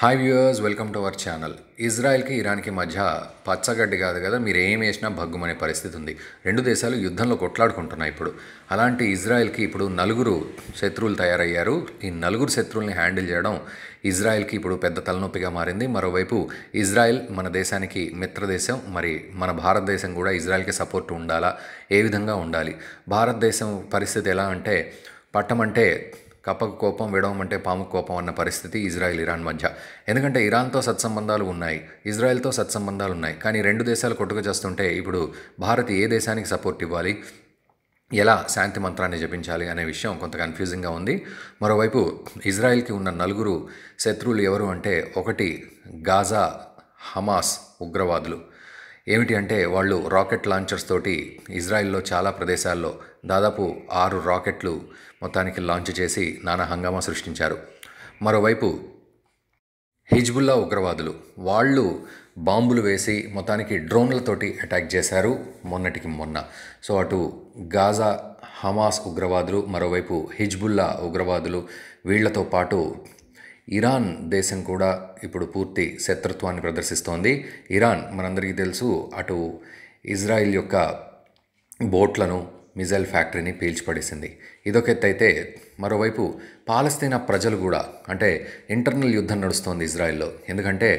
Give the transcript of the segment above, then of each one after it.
hi viewers welcome to our channel ఇజ్రాయెల్కి ఇరాన్కి మధ్య పచ్చగడ్డి కాదు కదా మీరు ఏం వేసినా భగ్గుమనే పరిస్థితి ఉంది రెండు దేశాలు యుద్ధంలో కొట్లాడుకుంటున్నాయి ఇప్పుడు అలాంటి ఇజ్రాయెల్కి ఇప్పుడు నలుగురు శత్రువులు తయారయ్యారు ఈ నలుగురు శత్రువుల్ని హ్యాండిల్ చేయడం ఇజ్రాయెల్కి ఇప్పుడు పెద్ద తలనొప్పిగా మారింది మరోవైపు ఇజ్రాయెల్ మన దేశానికి మిత్రదేశం మరి మన భారతదేశం కూడా ఇజ్రాయెల్కి సపోర్ట్ ఉండాలా ఏ విధంగా ఉండాలి భారతదేశం పరిస్థితి ఎలా అంటే పట్టమంటే కప్పకు కోపం విడవమంటే పాము కోపం అన్న పరిస్థితి ఇజ్రాయెల్ ఇరాన్ మధ్య ఎందుకంటే ఇరాన్తో సత్సంబంధాలు ఉన్నాయి ఇజ్రాయెల్తో సత్సంబంధాలు ఉన్నాయి కానీ రెండు దేశాలు కొట్టుకు చేస్తుంటే ఇప్పుడు భారత్ ఏ దేశానికి సపోర్ట్ ఇవ్వాలి ఎలా శాంతి మంత్రాన్ని జపించాలి అనే విషయం కొంత కన్ఫ్యూజింగ్గా ఉంది మరోవైపు ఇజ్రాయెల్కి ఉన్న నలుగురు శత్రువులు ఎవరు అంటే ఒకటి గాజా హమాస్ ఉగ్రవాదులు ఏమిటి అంటే వాళ్ళు రాకెట్ లాంచర్స్ తోటి ఇజ్రాయిల్లో చాలా ప్రదేశాల్లో దాదాపు ఆరు రాకెట్లు మొత్తానికి లాంచ్ చేసి నానా హంగామా సృష్టించారు మరోవైపు హిజ్బుల్లా ఉగ్రవాదులు వాళ్ళు బాంబులు వేసి మొత్తానికి డ్రోన్లతోటి అటాక్ చేశారు మొన్నటికి మొన్న సో అటు గాజా హమాస్ ఉగ్రవాదులు మరోవైపు హిజ్బుల్లా ఉగ్రవాదులు వీళ్లతో పాటు ఇరాన్ దేశం కూడా ఇప్పుడు పూర్తి శత్రుత్వాన్ని ప్రదర్శిస్తోంది ఇరాన్ మనందరికీ తెలుసు అటు ఇజ్రాయిల్ యొక్క బోట్లను మిజైల్ ఫ్యాక్టరీని పీల్చిపడేసింది ఇదొక అయితే మరోవైపు పాలస్తీనా ప్రజలు కూడా అంటే ఇంటర్నల్ యుద్ధం నడుస్తోంది ఇజ్రాయిల్లో ఎందుకంటే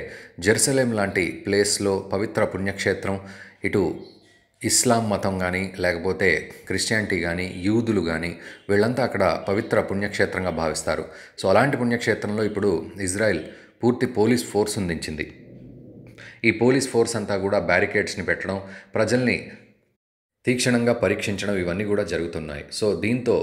జెరూసలేం లాంటి ప్లేస్లో పవిత్ర పుణ్యక్షేత్రం ఇటు ఇస్లాం మతం కానీ లేకపోతే క్రిస్టియానిటీ కానీ యూదులు కానీ వీళ్ళంతా అక్కడ పవిత్ర పుణ్యక్షేత్రంగా భావిస్తారు సో అలాంటి పుణ్యక్షేత్రంలో ఇప్పుడు ఇజ్రాయెల్ పూర్తి పోలీస్ ఫోర్స్ అందించింది ఈ పోలీస్ ఫోర్స్ అంతా కూడా బ్యారికేడ్స్ని పెట్టడం ప్రజల్ని తీక్షణంగా పరీక్షించడం ఇవన్నీ కూడా జరుగుతున్నాయి సో దీంతో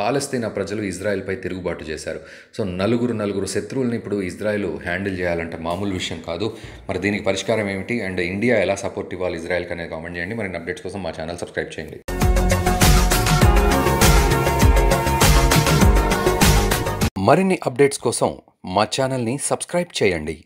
పాలస్తీనా ప్రజలు ఇజ్రాయెల్పై తిరుగుబాటు చేశారు సో నలుగురు నలుగురు శత్రువుల్ని ఇప్పుడు ఇజ్రాయెల్ హ్యాండిల్ చేయాలంటే మామూలు విషయం కాదు మరి దీనికి పరిష్కారం ఏమిటి అండ్ ఇండియా ఎలా సపోర్ట్ ఇవ్వాలి ఇజ్రాయెల్కి అనేది కామెంట్ చేయండి మరి అప్డేట్స్ కోసం మా ఛానల్ సబ్స్క్రైబ్ చేయండి మరిన్ని అప్డేట్స్ కోసం మా ఛానల్ని సబ్స్క్రైబ్ చేయండి